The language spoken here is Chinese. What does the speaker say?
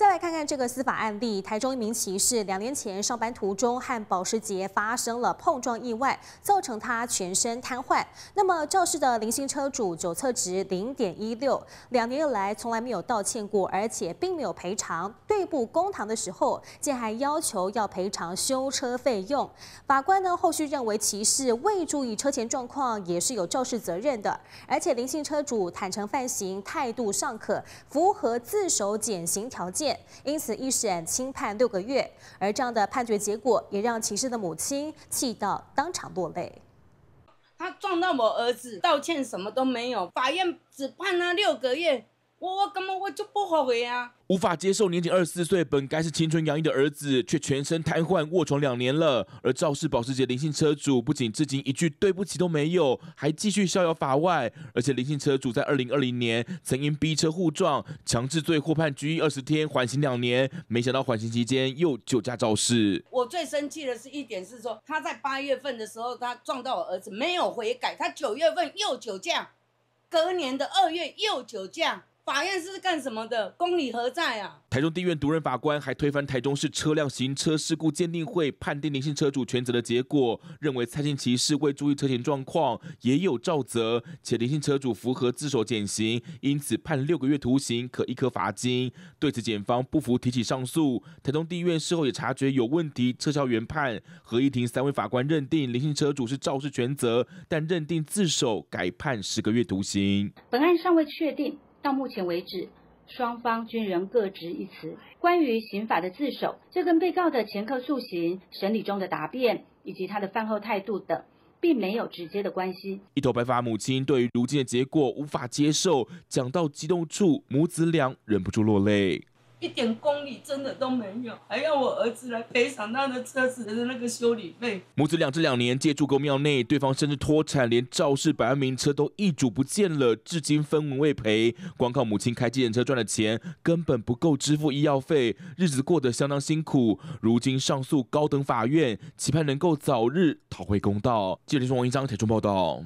再来看看这个司法案例，台中一名骑士两年前上班途中和保时捷发生了碰撞意外，造成他全身瘫痪。那么肇事的零星车主酒测值零点一六，两年以来从来没有道歉过，而且并没有赔偿。对簿公堂的时候，竟还要求要赔偿修车费用。法官呢，后续认为骑士未注意车前状况也是有肇事责任的，而且零星车主坦诚犯行，态度尚可，符合自首减刑条件。因此，一审轻判六个月，而这样的判决结果也让骑士的母亲气到当场落泪。他撞到我儿子，道歉什么都没有，法院只判他六个月。我我根本我就不后悔啊！无法接受年仅二十四岁、本该是青春洋溢的儿子，却全身瘫痪卧床两年了。而肇事保时捷零星车主不仅至今一句对不起都没有，还继续逍遥法外。而且零星车主在二零二零年曾因逼车互撞，强制罪获判拘役二十天，缓刑两年。没想到缓刑期间又酒驾肇事。我最生气的是一点是说，他在八月份的时候他撞到我儿子没有悔改，他九月份又酒驾，隔年的二月又酒驾。法院是干什么的？公理何在啊？台中地院独任法官还推翻台中市车辆行车事故鉴定会判定林姓车主全责的结果，认为蔡姓骑士未注意车险状况也有肇责，且林姓车主符合自首减刑，因此判六个月徒刑，可一颗罚金。对此，检方不服提起上诉。台中地院事后也察觉有问题，撤销原判。合议庭三位法官认定林姓车主是肇事全责，但认定自首，改判十个月徒刑。本案尚未确定。到目前为止，双方均仍各执一词。关于刑法的自首，这跟被告的前科、诉刑、审理中的答辩以及他的犯后态度等，并没有直接的关系。一头白发母亲对于如今的结果无法接受，讲到激动处，母子俩忍不住落泪。一点公里真的都没有，还要我儿子来赔偿他的车子的那个修理费。母子俩这两年借住公庙内，对方甚至脱产，连肇事百万名车都易主不见了，至今分文未赔。光靠母亲开计程车赚的钱，根本不够支付医药费，日子过得相当辛苦。如今上诉高等法院，期盼能够早日讨回公道。记者王一章台中报道。